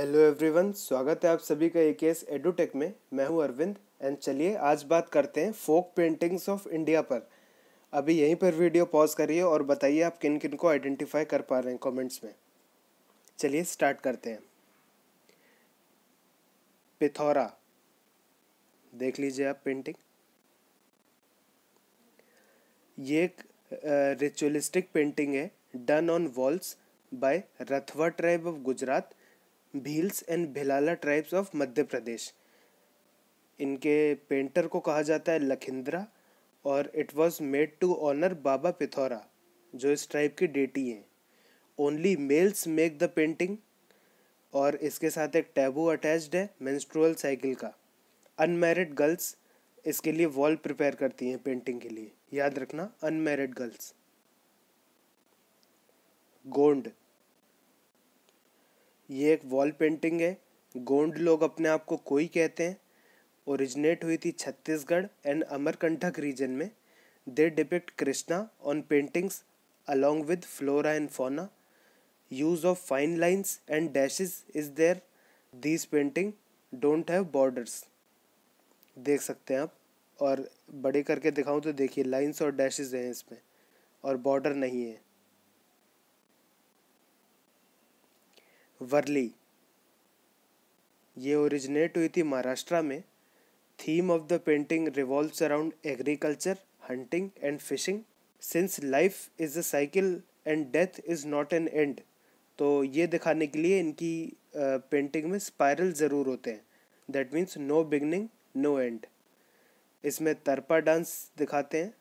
hello everyone स्वागत है आप सभी का एक एस एडोटेक में मैं हूं अरविंद एंड चलिए आज बात करते हैं फोक पेंटिंग्स ऑफ इंडिया पर अभी यहीं पर वीडियो पॉज करिए और बताइए आप किन किन को आइडेंटिफाई कर पा रहे हैं कमेंट्स में चलिए स्टार्ट करते हैं पिथौरा देख लीजिए आप पेंटिंग ये एक रिचुअलिस्टिक पेंटिंग है done on walls by Rathwa tribe of Gujarat Bhils and Bhilala tribes of Madhya Pradesh इनके पेंटर को कहा जाता है लखिंद्रा और it was made to honour Baba Pithora जो इस ट्राइब की डेटी हैं only males make the painting और इसके साथ एक टैबू अटैच्ड है मेंस्ट्रुअल साइकिल का अनमेरिड गर्ल्स इसके लिए वॉल प्रिपेयर करती हैं पेंटिंग के लिए याद रखना अनमेरिड गर्ल्स गोंड ये एक वॉल पेंटिंग है गोंड लोग अपने आप को कोई कहते हैं ओरिजिनेट हुई थी छत्तीसगढ़ एंड अमरकंठक रीजन में they depict Krishna on paintings along with flora and fauna use of fine lines and dashes is there this painting don't have borders देख सकते हैं आप और बड़े करके दिखाऊं तो देखिए लाइंस और डैशेज हैं इसमें और बॉर्डर नहीं है वर्ली ये ओरिजिनेट हुई थी महाराष्ट्र में theme of the painting revolves around agriculture hunting and fishing since life is a cycle and death is not an end तो ये दिखाने के लिए इनकी पेंटिंग में स्पायरल ज़रूर होते हैं that means no beginning no end इसमें तरपा डांस दिखाते हैं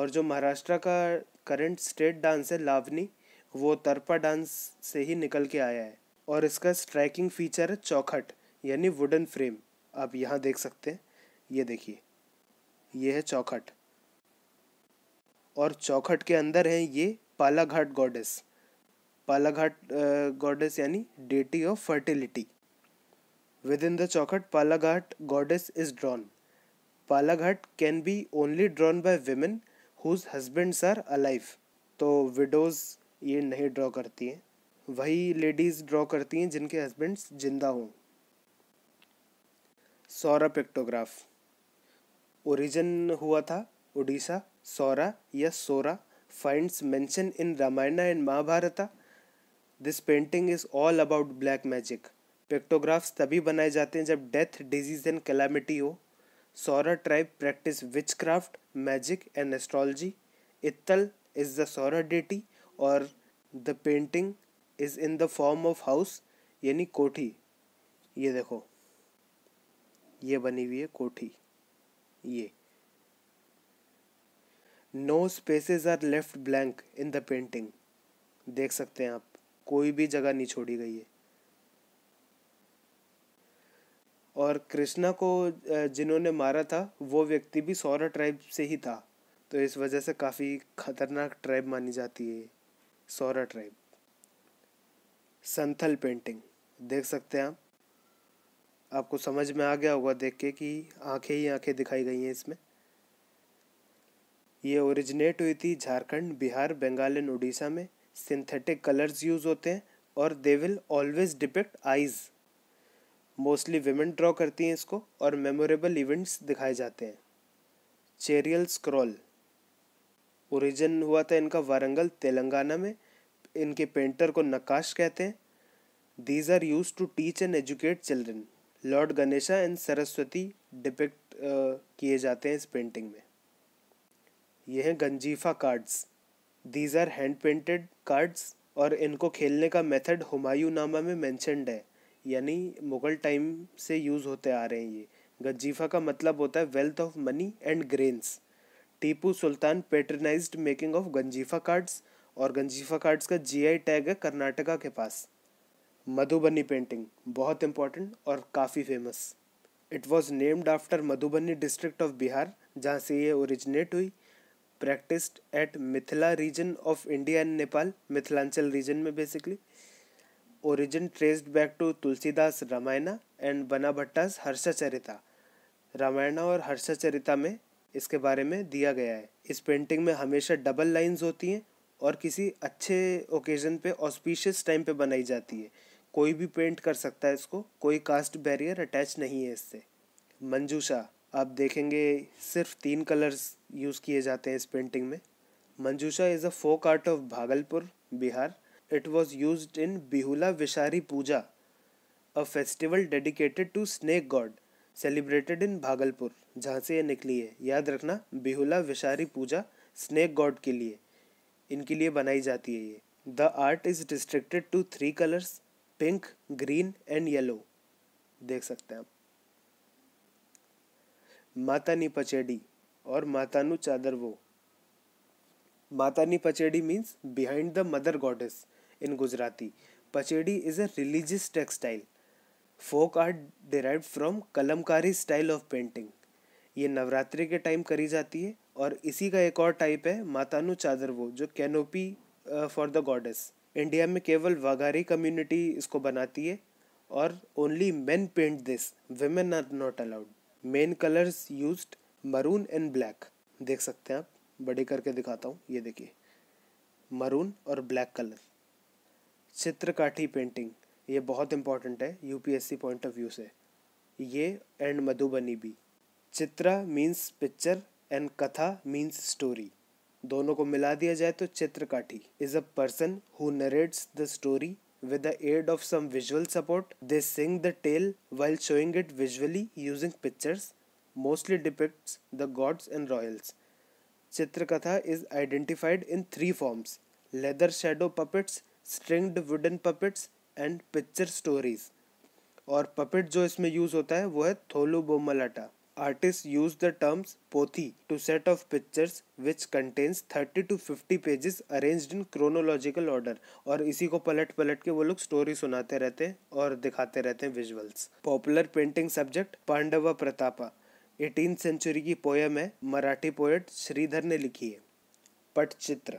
और जो महाराष्ट्र का करंट स्टेट डांस है लावनी वो तरपा डांस से ही निकल के आया है और इसका स्ट्राइकिंग फीचर है चौखट यानी वुडन फ्रेम आप यहाँ देख सकते हैं ये देखिए ये है चौखट और चौखट के अंदर है ये पालाघाट गॉडेस पालाघाट गॉडेस यानी deity of fertility within the चौखट Palaghat goddess is drawn Palaghat can be only drawn by women whose husbands are alive तो विडोज़ ये नहीं ड्रॉ करती हैं वही लेडीज़ ड्रॉ करती हैं जिनके हस्बैंड्स जिंदा हों सौरा पिक्टोग्राफ ओरिजिन हुआ था उड़ीसा सौरा या Sora finds mention in Ramayan and Mahabharat this painting is all about black magic pictographs तभी बनाए जाते हैं जब डेथ डिजीज एंड कैलामिटी हो Saura tribe practice witchcraft magic and astrology Ittal is the Saura deity और the painting is in the form of house यानी कोठी ये देखो ये बनी हुई है कोठी ये no spaces are left blank in the painting देख सकते हैं आप कोई भी जगह नहीं छोड़ी गई है और कृष्णा को जिन्होंने मारा था वो व्यक्ति भी सौरा ट्राइब से ही था तो इस वजह से काफ़ी खतरनाक ट्राइब मानी जाती है सौरा ट्राइब संथल पेंटिंग देख सकते हैं आप आपको समझ में आ गया होगा देख के कि आंखें ही आंखें दिखाई गई हैं इसमें ये ओरिजिनेट हुई थी झारखंड बिहार बंगाल एंड उड़ीसा में सिंथेटिक कलर्स यूज़ होते हैं और they will always depict eyes mostly women draw करती हैं इसको और मेमोरेबल इवेंट्स दिखाए जाते हैं चेरियल स्क्रॉल ओरिजिन हुआ था इनका वारंगल तेलंगाना में इनके पेंटर को नकाश कहते हैं these are use to teach and educate children lord Ganesha and Saraswati depict किए जाते हैं इस पेंटिंग में ये हैं Ganjifa cards these are hand painted cards और इनको खेलने का मेथड हुमायूं नामा में मैंशनड है यानी मुग़ल टाइम से यूज़ होते आ रहे हैं ये गंजीफा का मतलब होता है wealth of money and grains Tipu Sultan patronized making of Ganjifa cards और गंजीफा कार्ड्स का जीआई टैग है कर्नाटका के पास मधुबनी पेंटिंग बहुत इंपॉर्टेंट और काफ़ी famous it was named after Madhubani district of Bihar जहाँ से ये ओरिजिनेट हुई practised at Mithila region of India and Nepal Mithilanchal region में basically origin traced back to Tulsidas Ramayana and Bana Bhatta's हर्षचरिता रामायणा और हर्षचरिता में इसके बारे में दिया गया है इस पेंटिंग में हमेशा डबल लाइंस होती हैं और किसी अच्छे ओकेज़न पे ऑस्पिशियस टाइम पे बनाई जाती है कोई भी पेंट कर सकता है इसको कोई कास्ट बैरियर अटैच नहीं है इससे मंजूषा आप देखेंगे सिर्फ तीन कलर्स यूज़ किए जाते हैं इस पेंटिंग में Manjusha is a folk art of Bhagalpur Bihar it was use in Bihula Vishari puja a festival dedicated to snake god celebrated in Bhagalpur जहाँ से ये निकली है याद रखना बिहुला विशारी पूजा स्नेक गॉड के लिए इनके लिए बनाई जाती है ये the art is restricted to three colours pink green and yellow देख सकते हैं आप माता नी पचेडी और माता नु चादर वो Mata ni Pachedi means behind the mother goddess in Gujarati Pachedi is a religious textile folk art derive from Kalamkari style of painting ये नवरात्रि के टाइम करी जाती है और इसी का एक और टाइप है मातानु चादर वो जो canopy for the goddess India में केवल वाघारी कम्युनिटी इसको बनाती है और only men paint this women are not allowed main colours use maroon and black देख सकते हैं आप बड़े करके दिखाता हूँ ये देखिए मरून और ब्लैक कलर चित्रकाठी पेंटिंग ये बहुत इंपॉर्टेंट है यूपीएससी पॉइंट ऑफ व्यू से ये एंड मधुबनी भी chitra means picture and katha means story दोनों को मिला दिया जाए तो Chitrakathi is a person who narrates the story with the aid of some visual support they sing the tale while showing it visually using pictures mostly depicts the gods and royals Chitrakatha is identified in three forms leather shadow puppets stringed wooden puppets and picture stories और puppet जो इसमें use होता है वो है थोलू बोमलाटा artists use the terms pothi to set of pictures which contains 30 to 50 pages arranged in chronological order और इसी को पलट पलट के वो लोग स्टोरी सुनाते रहते हैं और दिखाते रहते हैं visuals popular painting subject Pandava Pratapa eighteen century की पोयम है मराठी पोएट श्रीधर ने लिखी है पटचित्र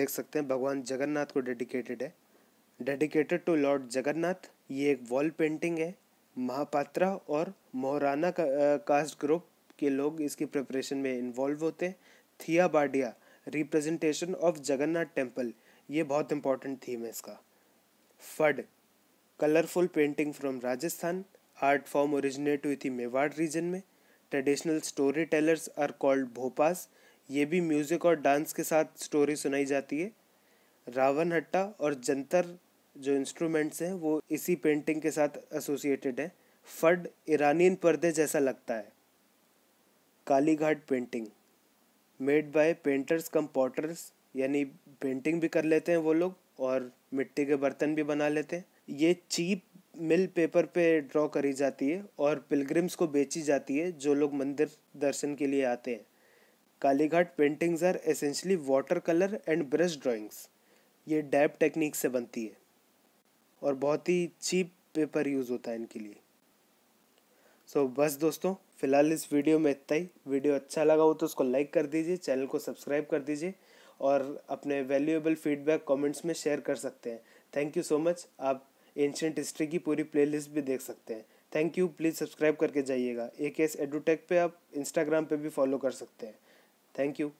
देख सकते हैं भगवान जगन्नाथ को डेडिकेटेड है डेडिकेटेड टू लॉर्ड जगन्नाथ ये एक वॉल पेंटिंग है महापात्रा और मोहराना का, कास्ट ग्रुप के लोग इसकी प्रिपरेशन में इन्वॉल्व होते हैं थिया बाडिया रिप्रेजेंटेशन ऑफ जगन्नाथ टेम्पल ये बहुत इंपॉर्टेंट थीम है इसका Phad colourful painting from Rajasthan art form originate हुई थी मेवाड़ रीजन में traditional story tellers are called Bhopas ये भी म्यूजिक और डांस के साथ स्टोरी सुनाई जाती है रावण हट्टा और जंतर जो इंस्ट्रूमेंट्स हैं वो इसी पेंटिंग के साथ एसोसिएटेड है फड ईरानियन पर्दे जैसा लगता है Kalighat painting made by painters cum potters यानी पेंटिंग भी कर लेते हैं वो लोग और मिट्टी के बर्तन भी बना लेते हैं ये चीप मिल पेपर पे ड्रॉ करी जाती है और पिलग्रिम्स को बेची जाती है जो लोग मंदिर दर्शन के लिए आते हैं Kalighat paintings are essentially water colour and brush drawings ये डैब टेक्निक से बनती है और बहुत ही चीप पेपर यूज़ होता है इनके लिए सो so, बस दोस्तों फिलहाल इस वीडियो में इतना ही वीडियो अच्छा लगा हो तो उसको लाइक कर दीजिए चैनल को सब्सक्राइब कर दीजिए और अपने वैल्यूएबल फीडबैक कमेंट्स में शेयर कर सकते हैं थैंक यू सो मच आप एंशंट हिस्ट्री की पूरी प्लेलिस्ट भी देख सकते हैं थैंक यू प्लीज़ सब्सक्राइब करके जाइएगा ए के एस एडूटेक आप इंस्टाग्राम पर भी फॉलो कर सकते हैं थैंक यू